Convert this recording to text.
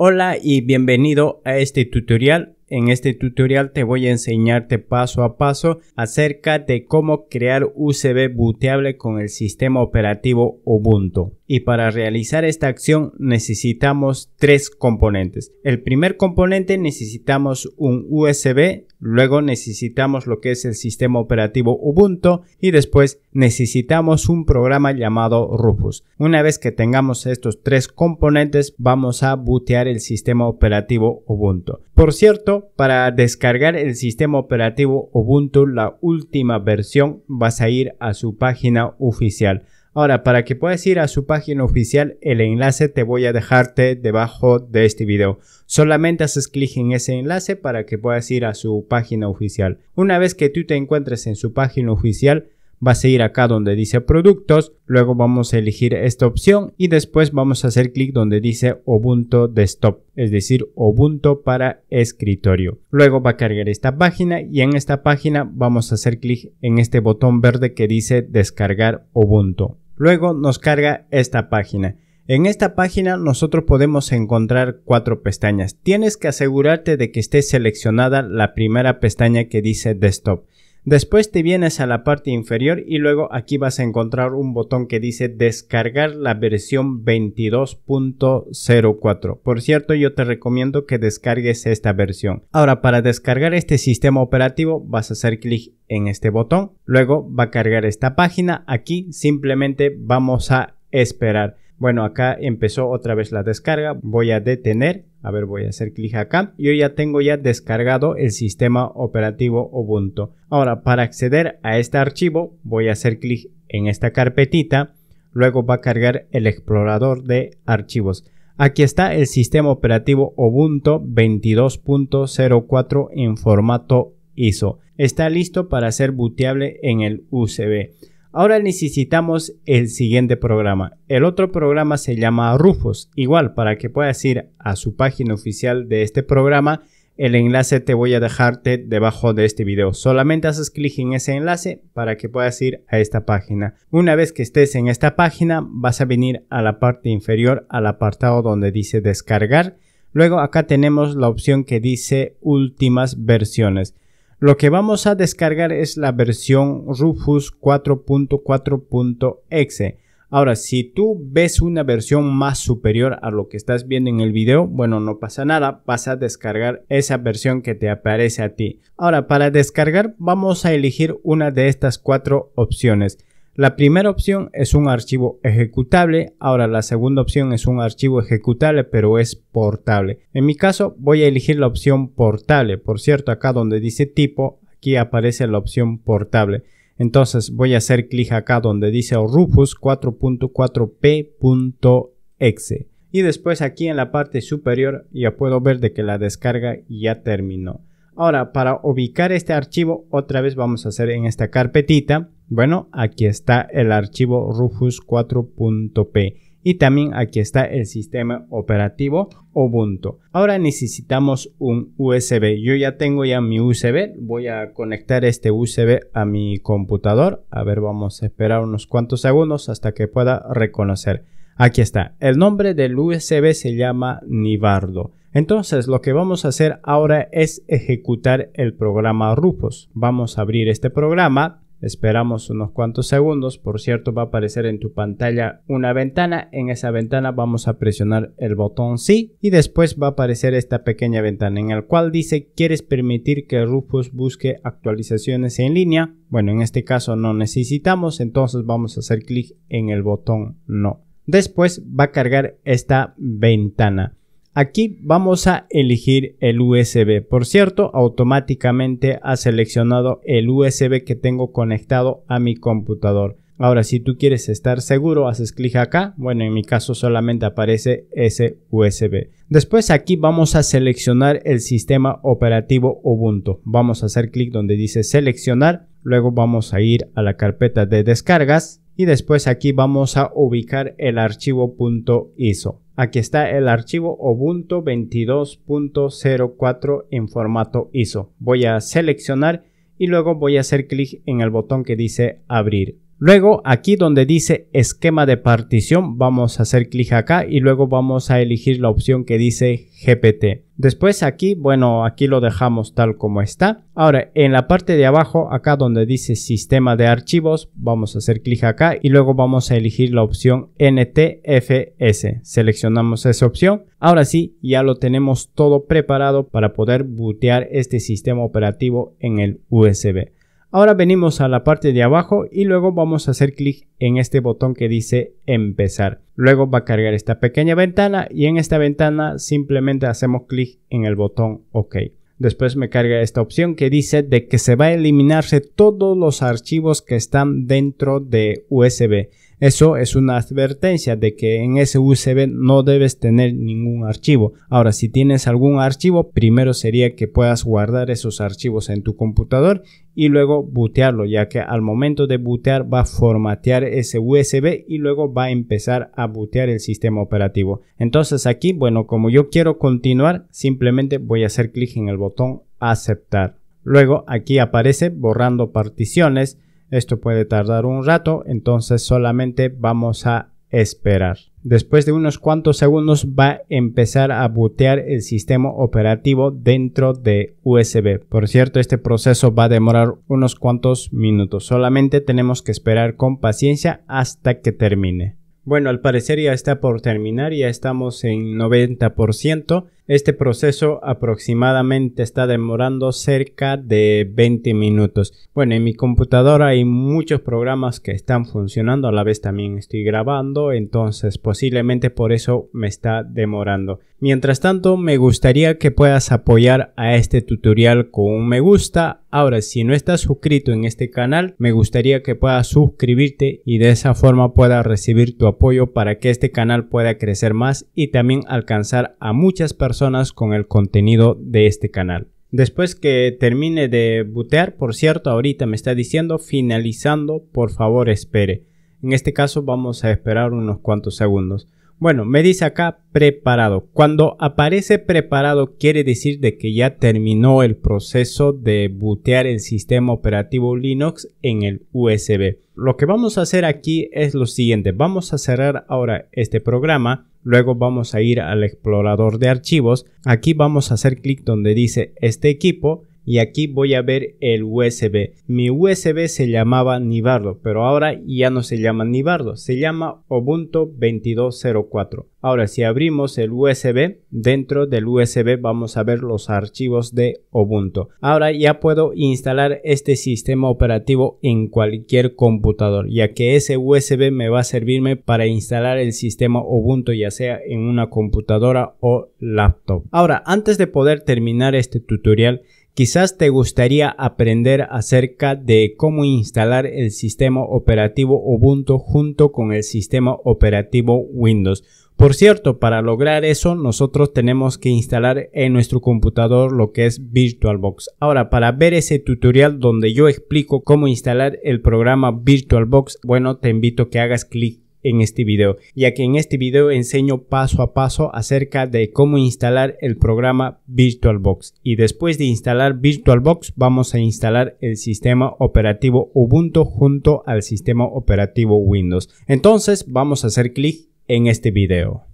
Hola y bienvenido a este tutorial en este tutorial te voy a enseñarte paso a paso acerca de cómo crear USB booteable con el sistema operativo Ubuntu. Y para realizar esta acción necesitamos tres componentes. El primer componente necesitamos un USB, luego necesitamos lo que es el sistema operativo Ubuntu y después necesitamos un programa llamado Rufus. Una vez que tengamos estos tres componentes vamos a bootear el sistema operativo Ubuntu. Por cierto, para descargar el sistema operativo Ubuntu, la última versión, vas a ir a su página oficial. Ahora, para que puedas ir a su página oficial, el enlace te voy a dejarte debajo de este video. Solamente haces clic en ese enlace para que puedas ir a su página oficial. Una vez que tú te encuentres en su página oficial, Va a ir acá donde dice productos, luego vamos a elegir esta opción y después vamos a hacer clic donde dice Ubuntu Desktop, es decir, Ubuntu para escritorio. Luego va a cargar esta página y en esta página vamos a hacer clic en este botón verde que dice descargar Ubuntu. Luego nos carga esta página. En esta página nosotros podemos encontrar cuatro pestañas. Tienes que asegurarte de que esté seleccionada la primera pestaña que dice Desktop. Después te vienes a la parte inferior y luego aquí vas a encontrar un botón que dice descargar la versión 22.04. Por cierto, yo te recomiendo que descargues esta versión. Ahora, para descargar este sistema operativo vas a hacer clic en este botón. Luego va a cargar esta página. Aquí simplemente vamos a esperar. Bueno, acá empezó otra vez la descarga. Voy a detener a ver, voy a hacer clic acá. Yo ya tengo ya descargado el sistema operativo Ubuntu. Ahora, para acceder a este archivo, voy a hacer clic en esta carpetita. Luego va a cargar el explorador de archivos. Aquí está el sistema operativo Ubuntu 22.04 en formato ISO. Está listo para ser booteable en el USB. Ahora necesitamos el siguiente programa. El otro programa se llama Rufos. Igual, para que puedas ir a su página oficial de este programa, el enlace te voy a dejarte debajo de este video. Solamente haces clic en ese enlace para que puedas ir a esta página. Una vez que estés en esta página, vas a venir a la parte inferior, al apartado donde dice descargar. Luego acá tenemos la opción que dice últimas versiones. Lo que vamos a descargar es la versión Rufus 4.4.exe. Ahora, si tú ves una versión más superior a lo que estás viendo en el video, bueno, no pasa nada, vas a descargar esa versión que te aparece a ti. Ahora, para descargar vamos a elegir una de estas cuatro opciones. La primera opción es un archivo ejecutable, ahora la segunda opción es un archivo ejecutable pero es portable. En mi caso voy a elegir la opción portable, por cierto acá donde dice tipo, aquí aparece la opción portable. Entonces voy a hacer clic acá donde dice Rufus 4.4p.exe. Y después aquí en la parte superior ya puedo ver de que la descarga ya terminó. Ahora para ubicar este archivo otra vez vamos a hacer en esta carpetita bueno, aquí está el archivo Rufus 4.p y también aquí está el sistema operativo Ubuntu. Ahora necesitamos un USB. Yo ya tengo ya mi USB. Voy a conectar este USB a mi computador. A ver, vamos a esperar unos cuantos segundos hasta que pueda reconocer. Aquí está. El nombre del USB se llama Nibardo. Entonces lo que vamos a hacer ahora es ejecutar el programa Rufus. Vamos a abrir este programa Esperamos unos cuantos segundos, por cierto va a aparecer en tu pantalla una ventana, en esa ventana vamos a presionar el botón sí y después va a aparecer esta pequeña ventana en el cual dice quieres permitir que Rufus busque actualizaciones en línea, bueno en este caso no necesitamos, entonces vamos a hacer clic en el botón no. Después va a cargar esta ventana. Aquí vamos a elegir el USB. Por cierto, automáticamente ha seleccionado el USB que tengo conectado a mi computador. Ahora, si tú quieres estar seguro, haces clic acá. Bueno, en mi caso solamente aparece ese USB. Después aquí vamos a seleccionar el sistema operativo Ubuntu. Vamos a hacer clic donde dice seleccionar. Luego vamos a ir a la carpeta de descargas. Y después aquí vamos a ubicar el archivo .iso. Aquí está el archivo Ubuntu 22.04 en formato ISO. Voy a seleccionar y luego voy a hacer clic en el botón que dice abrir. Luego aquí donde dice esquema de partición vamos a hacer clic acá y luego vamos a elegir la opción que dice GPT. Después aquí, bueno, aquí lo dejamos tal como está. Ahora, en la parte de abajo, acá donde dice sistema de archivos, vamos a hacer clic acá y luego vamos a elegir la opción NTFS. Seleccionamos esa opción. Ahora sí, ya lo tenemos todo preparado para poder bootear este sistema operativo en el USB. Ahora venimos a la parte de abajo y luego vamos a hacer clic en este botón que dice empezar. Luego va a cargar esta pequeña ventana y en esta ventana simplemente hacemos clic en el botón OK. Después me carga esta opción que dice de que se va a eliminarse todos los archivos que están dentro de USB. Eso es una advertencia de que en ese USB no debes tener ningún archivo. Ahora, si tienes algún archivo, primero sería que puedas guardar esos archivos en tu computador y luego bootearlo, ya que al momento de bootear va a formatear ese USB y luego va a empezar a bootear el sistema operativo. Entonces aquí, bueno, como yo quiero continuar, simplemente voy a hacer clic en el botón aceptar. Luego aquí aparece borrando particiones, esto puede tardar un rato, entonces solamente vamos a esperar. Después de unos cuantos segundos va a empezar a bootear el sistema operativo dentro de USB. Por cierto, este proceso va a demorar unos cuantos minutos. Solamente tenemos que esperar con paciencia hasta que termine. Bueno, al parecer ya está por terminar, ya estamos en 90%. Este proceso aproximadamente está demorando cerca de 20 minutos. Bueno, en mi computadora hay muchos programas que están funcionando, a la vez también estoy grabando, entonces posiblemente por eso me está demorando. Mientras tanto, me gustaría que puedas apoyar a este tutorial con un me gusta. Ahora, si no estás suscrito en este canal, me gustaría que puedas suscribirte y de esa forma puedas recibir tu apoyo para que este canal pueda crecer más y también alcanzar a muchas personas con el contenido de este canal. Después que termine de butear, por cierto, ahorita me está diciendo finalizando, por favor espere. En este caso vamos a esperar unos cuantos segundos. Bueno, me dice acá preparado. Cuando aparece preparado quiere decir de que ya terminó el proceso de bootear el sistema operativo Linux en el USB. Lo que vamos a hacer aquí es lo siguiente. Vamos a cerrar ahora este programa. Luego vamos a ir al explorador de archivos. Aquí vamos a hacer clic donde dice este equipo y aquí voy a ver el USB. Mi USB se llamaba Nibardo, pero ahora ya no se llama Nibardo, se llama Ubuntu 2204. Ahora si abrimos el USB, dentro del USB vamos a ver los archivos de Ubuntu. Ahora ya puedo instalar este sistema operativo en cualquier computador, ya que ese USB me va a servirme para instalar el sistema Ubuntu ya sea en una computadora o laptop. Ahora, antes de poder terminar este tutorial, Quizás te gustaría aprender acerca de cómo instalar el sistema operativo Ubuntu junto con el sistema operativo Windows. Por cierto, para lograr eso nosotros tenemos que instalar en nuestro computador lo que es VirtualBox. Ahora, para ver ese tutorial donde yo explico cómo instalar el programa VirtualBox, bueno, te invito a que hagas clic en este video, ya que en este video enseño paso a paso acerca de cómo instalar el programa VirtualBox y después de instalar VirtualBox vamos a instalar el sistema operativo Ubuntu junto al sistema operativo Windows. Entonces vamos a hacer clic en este video.